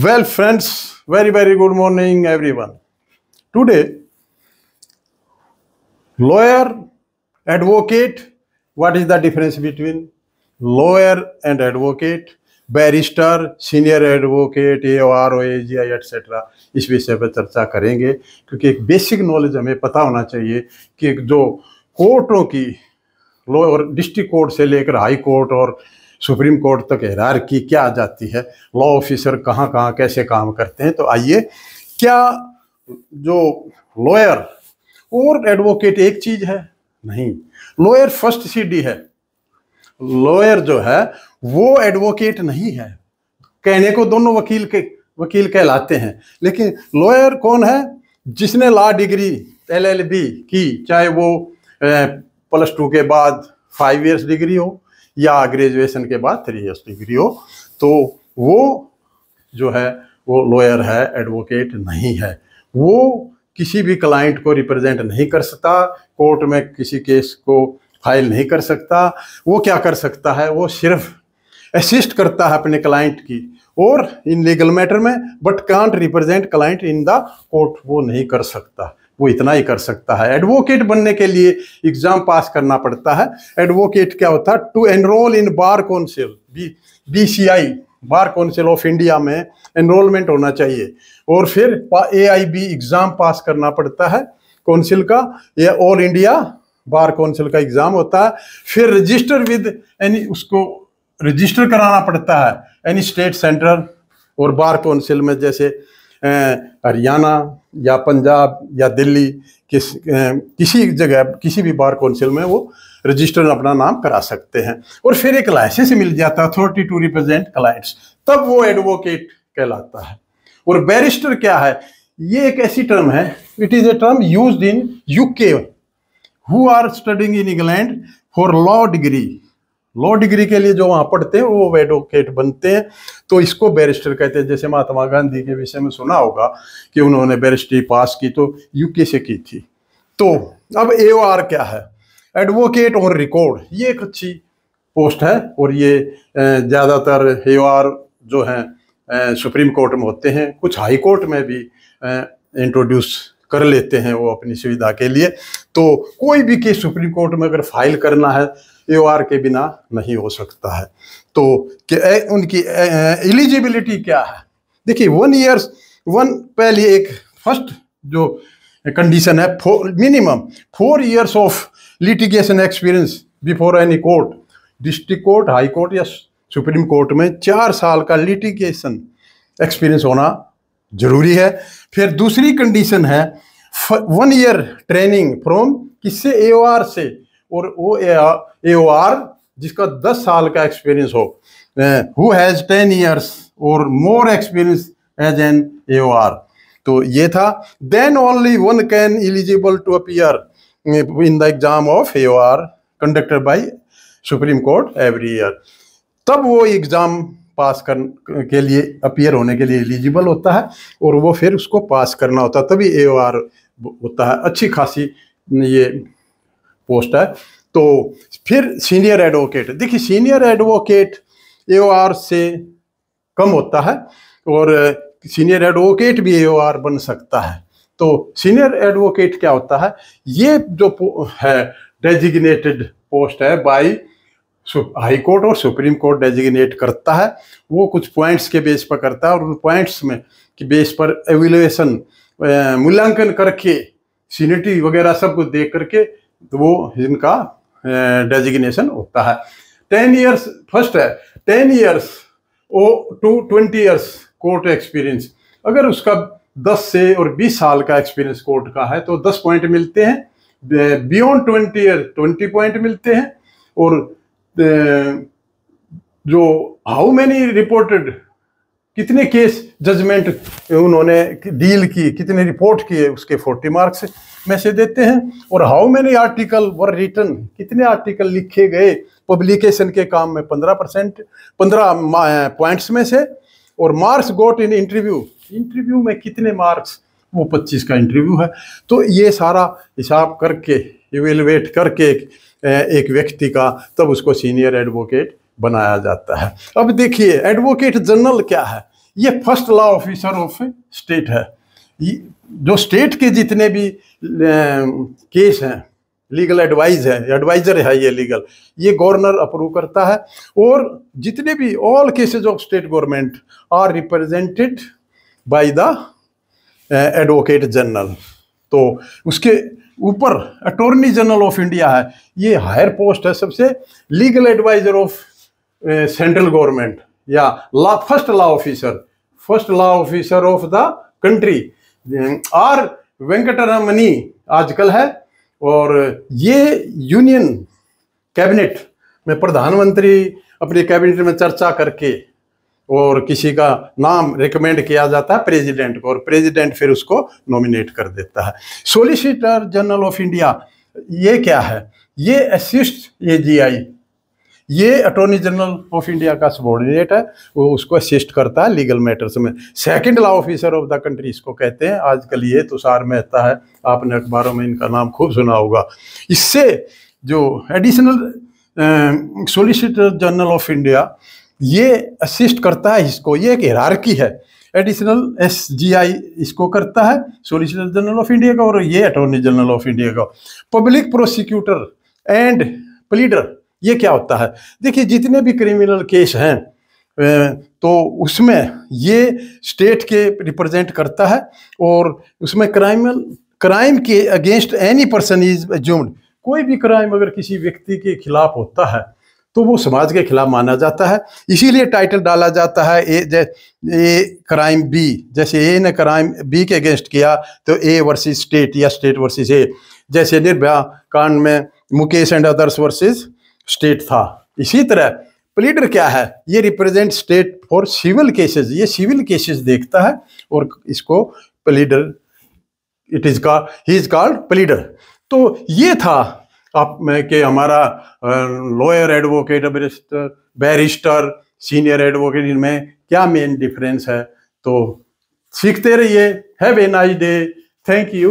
Well, friends, very, very good morning, everyone. Today, lawyer, advocate, what is the difference between lawyer and advocate, barrister senior advocate A R O A G I etcetera इस विषय पर चर्चा करेंगे क्योंकि एक basic knowledge हमें पता होना चाहिए कि जो कोर्टों की लोअर डिस्ट्रिक्ट कोर्ट से लेकर हाई कोर्ट और सुप्रीम कोर्ट तक हैरार की क्या आ जाती है लॉ ऑफिसर कहाँ कहाँ कैसे काम करते हैं तो आइए क्या जो लॉयर और एडवोकेट एक चीज़ है नहीं लॉयर फर्स्ट सीडी है लॉयर जो है वो एडवोकेट नहीं है कहने को दोनों वकील के वकील कहलाते हैं लेकिन लॉयर कौन है जिसने लॉ डिग्री एलएलबी की चाहे वो प्लस टू के बाद फाइव इयर्स डिग्री हो या ग्रेजुएशन के बाद थ्री ईयर्स डिग्री हो तो वो जो है वो लॉयर है एडवोकेट नहीं है वो किसी भी क्लाइंट को रिप्रेजेंट नहीं कर सकता कोर्ट में किसी केस को फाइल नहीं कर सकता वो क्या कर सकता है वो सिर्फ असिस्ट करता है अपने क्लाइंट की और इन लीगल मैटर में but can't represent client in the court वो नहीं कर सकता वो इतना ही कर सकता है एडवोकेट बनने के लिए एग्जाम पास करना पड़ता है एडवोकेट क्या होता है to enrol in bar council B B C I bar council of India में एनरोलमेंट होना चाहिए और फिर ए आई बी एग्ज़ाम पास करना पड़ता है कौंसिल का या ऑल इंडिया बार काउंसिल का एग्ज़ाम होता है फिर रजिस्टर विद एनी उसको रजिस्टर कराना पड़ता है एनी स्टेट सेंटर और बार कौंसिल में जैसे हरियाणा या पंजाब या दिल्ली किस किसी जगह किसी भी बार काउंसिल में वो रजिस्टर अपना नाम करा सकते हैं और फिर एक लाइसेंस मिल जाता है अथॉरिटी टू रिप्रेजेंट क्लाइंट्स तब वो एडवोकेट कहलाता है और बैरिस्टर क्या है ये एक ऐसी टर्म है it is a term use in UK who are studying in England for law degree law degree के लिए जो वहां पढ़ते हैं वो एडवोकेट बनते हैं तो इसको बैरिस्टर कहते हैं जैसे महात्मा गांधी के विषय में सुना होगा कि उन्होंने बैरिस्ट्री पास की तो यूके से की थी तो अब ए क्या है एडवोकेट और रिकॉर्ड ये एक अच्छी पोस्ट है और ये ज़्यादातर ए जो है सुप्रीम कोर्ट में होते हैं कुछ हाई कोर्ट में भी इंट्रोड्यूस कर लेते हैं वो अपनी सुविधा के लिए तो कोई भी केस सुप्रीम कोर्ट में अगर फाइल करना है ए आर के बिना नहीं हो सकता है तो ए, उनकी एलिजिबिलिटी क्या है देखिए वन ईयर्स वन पहले एक फर्स्ट जो कंडीशन है minimum four years of litigation experience before any court district court high court या सुप्रीम कोर्ट में चार साल का लिटिगेशन एक्सपीरियंस होना जरूरी है फिर दूसरी कंडीशन है वन ईयर ट्रेनिंग फ्रॉम किससे ए से और वो ए ए ओ आर जिसका दस साल का एक्सपीरियंस हो हु हैज़ टेन ईयर्स और more experience as an A O R तो ये था then only one can eligible to appear in the exam of A O R conducted by supreme court every year तब वो exam pass कर के लिए appear होने के लिए एलिजिबल होता है और वो फिर उसको पास करना होता है तभी ए आर होता है अच्छी खासी ये पोस्ट है तो फिर सीनियर एडवोकेट देखिए सीनियर एडवोकेट ए से कम होता है और सीनियर एडवोकेट भी ए आर बन सकता है तो सीनियर एडवोकेट क्या होता है ये जो है डेजिग्नेटेड पोस्ट है बाई हाई कोर्ट और सुप्रीम कोर्ट डेजिग्नेट करता है वो कुछ पॉइंट्स के बेस पर करता है और उन पॉइंट्स में के बेस पर एवेलुएसन मूल्यांकन करके सीनिटी वगैरह सब कुछ देख करके तो वो इनका डेजिग्नेशन होता है टेन ईयर्स फर्स्ट है ten years or to twenty years court experience अगर उसका दस से और बीस साल का एक्सपीरियंस कोर्ट का है तो दस पॉइंट मिलते हैं beyond twenty year twenty point मिलते हैं और जो हाउ मैनी रिपोर्टेड कितने केस जजमेंट उन्होंने डील की कितने रिपोर्ट किए उसके फोर्टी मार्क्स में से देते हैं और how many article were written कितने आर्टिकल लिखे गए पब्लिकेशन के काम में पंद्रह परसेंट पंद्रह पॉइंट्स में से और marks got in interview interview में कितने मार्क्स वो पच्चीस का इंटरव्यू है तो ये सारा हिसाब करके इवेलुएट करके एक व्यक्ति का तब उसको सीनियर एडवोकेट बनाया जाता है अब देखिए एडवोकेट जनरल क्या है ये first law officer of state है जो स्टेट के जितने भी केस अं, हैं लीगल एडवाइज है एडवाइजर है ये लीगल ये गवर्नर अप्रूव करता है और जितने भी all cases of state government are represented by the advocate general तो उसके ऊपर अटोर्नी जनरल ऑफ इंडिया है ये हायर पोस्ट है सबसे legal adviser of central government या law first law officer first law officer of the country R Venkataramani आजकल है और ये यूनियन कैबिनेट में प्रधानमंत्री अपने कैबिनेट में चर्चा करके और किसी का नाम रिकमेंड किया जाता है प्रेसिडेंट को और प्रेसिडेंट फिर उसको नॉमिनेट कर देता है सोलिसिटर जनरल ऑफ इंडिया ये क्या है ये असिस्ट आई ये अटॉर्नी जनरल ऑफ इंडिया का सबॉर्डिनेट है वो उसको असिस्ट करता है लीगल मैटर्स में second law officer of the country इसको कहते हैं आजकल ये तुषार मेहता है आपने अखबारों में इनका नाम खूब सुना होगा इससे जो additional solicitor general of India ये असिस्ट करता है इसको ये एक हिरारकी है एडिशनल एस जी आई इसको करता है सोलिसिटर जनरल ऑफ इंडिया का और ये अटॉर्नी जनरल ऑफ इंडिया का पब्लिक प्रोसिक्यूटर एंड प्लीडर ये क्या होता है देखिए जितने भी क्रिमिनल केस हैं तो उसमें ये स्टेट के रिप्रेजेंट करता है और उसमें क्राइमल क्राइम के against any person is assumed कोई भी क्राइम अगर किसी व्यक्ति के खिलाफ होता है तो वो समाज के खिलाफ माना जाता है इसीलिए टाइटल डाला जाता है ए जै ए क्राइम बी जैसे ए ने क्राइम बी के अगेंस्ट किया तो ए वर्सेस स्टेट या स्टेट वर्सेस ए जैसे निर्भया कांड में Mukesh and others versus state था इसी तरह प्लीडर क्या है ये represent state for civil cases ये सिविल केसेस देखता है और इसको प्लीडर इट इज का ही इज कॉल्ड प्लीडर तो ये था आप में के हमारा lawyer advocate barrister barrister senior advocate इनमें क्या मेन डिफरेंस है तो सीखते रहिए have a nice day thank you